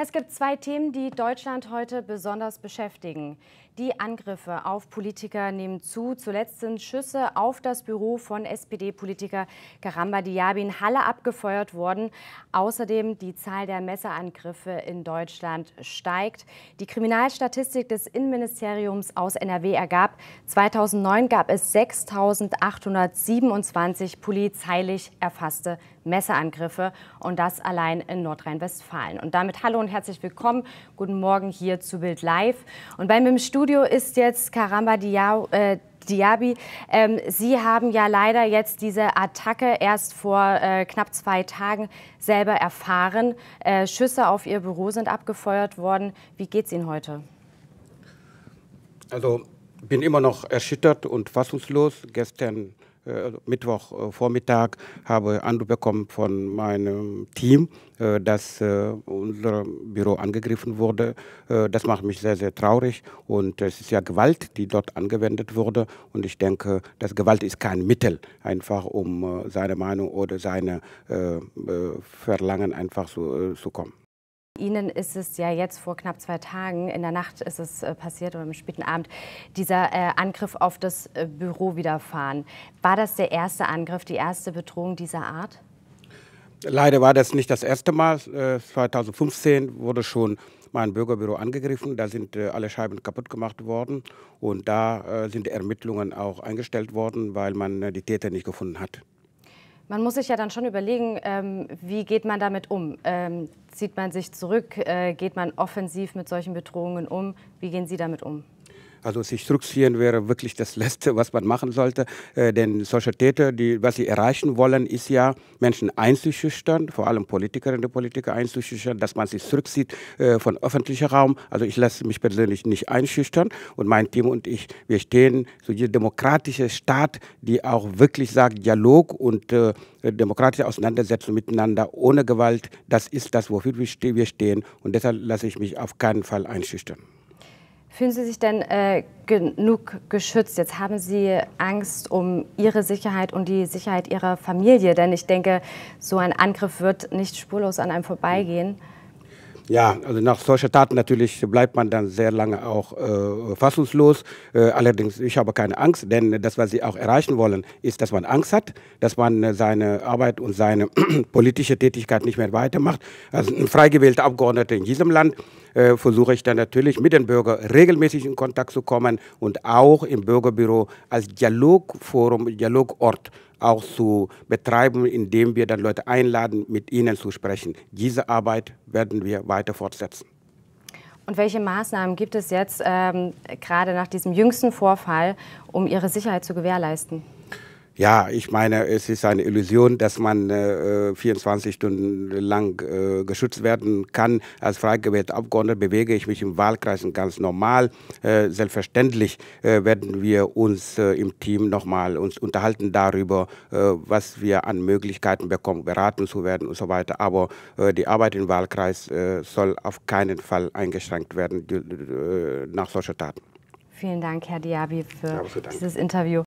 Es gibt zwei Themen, die Deutschland heute besonders beschäftigen. Die Angriffe auf Politiker nehmen zu. Zuletzt sind Schüsse auf das Büro von SPD-Politiker Karamba Diaby in Halle abgefeuert worden. Außerdem die Zahl der Messerangriffe in Deutschland steigt. Die Kriminalstatistik des Innenministeriums aus NRW ergab, 2009 gab es 6.827 polizeilich erfasste Messerangriffe und das allein in Nordrhein-Westfalen. Und damit hallo und herzlich willkommen. Guten Morgen hier zu Bild Live. Und bei mir im Studio Studio ist jetzt Karamba Diao, äh, Diaby. Ähm, Sie haben ja leider jetzt diese Attacke erst vor äh, knapp zwei Tagen selber erfahren. Äh, Schüsse auf Ihr Büro sind abgefeuert worden. Wie geht es Ihnen heute? Also ich bin immer noch erschüttert und fassungslos. Gestern äh, also Mittwochvormittag äh, habe Anruf bekommen von meinem Team, äh, dass unser Büro angegriffen wurde. das macht mich sehr, sehr traurig. Und es ist ja Gewalt, die dort angewendet wurde. Und ich denke, dass Gewalt ist kein Mittel, einfach um seine Meinung oder seine Verlangen einfach zu, zu kommen. Ihnen ist es ja jetzt vor knapp zwei Tagen, in der Nacht ist es äh, passiert oder am späten Abend, dieser äh, Angriff auf das äh, Büro widerfahren. War das der erste Angriff, die erste Bedrohung dieser Art? Leider war das nicht das erste Mal. 2015 wurde schon mein Bürgerbüro angegriffen. Da sind alle Scheiben kaputt gemacht worden. Und da sind Ermittlungen auch eingestellt worden, weil man die Täter nicht gefunden hat. Man muss sich ja dann schon überlegen, ähm, wie geht man damit um? Ähm, zieht man sich zurück? Äh, geht man offensiv mit solchen Bedrohungen um? Wie gehen Sie damit um? Also sich zurückziehen wäre wirklich das Letzte, was man machen sollte. Äh, denn solche Täter, die, was sie erreichen wollen, ist ja, Menschen einzuschüchtern, vor allem Politikerinnen und Politiker einzuschüchtern, dass man sich zurückzieht äh, von öffentlichem Raum. Also ich lasse mich persönlich nicht einschüchtern und mein Team und ich, wir stehen zu so diesem demokratischen Staat, die auch wirklich sagt, Dialog und äh, demokratische Auseinandersetzung miteinander ohne Gewalt, das ist das, wofür wir stehen. Und deshalb lasse ich mich auf keinen Fall einschüchtern. Fühlen Sie sich denn äh, genug geschützt? Jetzt haben Sie Angst um Ihre Sicherheit und die Sicherheit Ihrer Familie, denn ich denke, so ein Angriff wird nicht spurlos an einem vorbeigehen. Ja, also nach solcher Taten natürlich bleibt man dann sehr lange auch äh, fassungslos. Äh, allerdings, ich habe keine Angst, denn das, was sie auch erreichen wollen, ist, dass man Angst hat, dass man äh, seine Arbeit und seine politische Tätigkeit nicht mehr weitermacht. Also ein frei gewählter Abgeordneter in diesem Land äh, versuche ich dann natürlich mit den Bürgern regelmäßig in Kontakt zu kommen und auch im Bürgerbüro als Dialogforum, Dialogort auch zu betreiben, indem wir dann Leute einladen, mit ihnen zu sprechen. Diese Arbeit werden wir weiter fortsetzen. Und welche Maßnahmen gibt es jetzt ähm, gerade nach diesem jüngsten Vorfall, um Ihre Sicherheit zu gewährleisten? Ja, ich meine, es ist eine Illusion, dass man äh, 24 Stunden lang äh, geschützt werden kann. Als frei gewählter Abgeordneter bewege ich mich im Wahlkreis ganz normal. Äh, selbstverständlich äh, werden wir uns äh, im Team nochmal unterhalten darüber, äh, was wir an Möglichkeiten bekommen, beraten zu werden und so weiter. Aber die Arbeit im Wahlkreis soll auf keinen Fall eingeschränkt werden nach solchen Taten. Vielen Dank, Herr Diaby, für dieses Interview.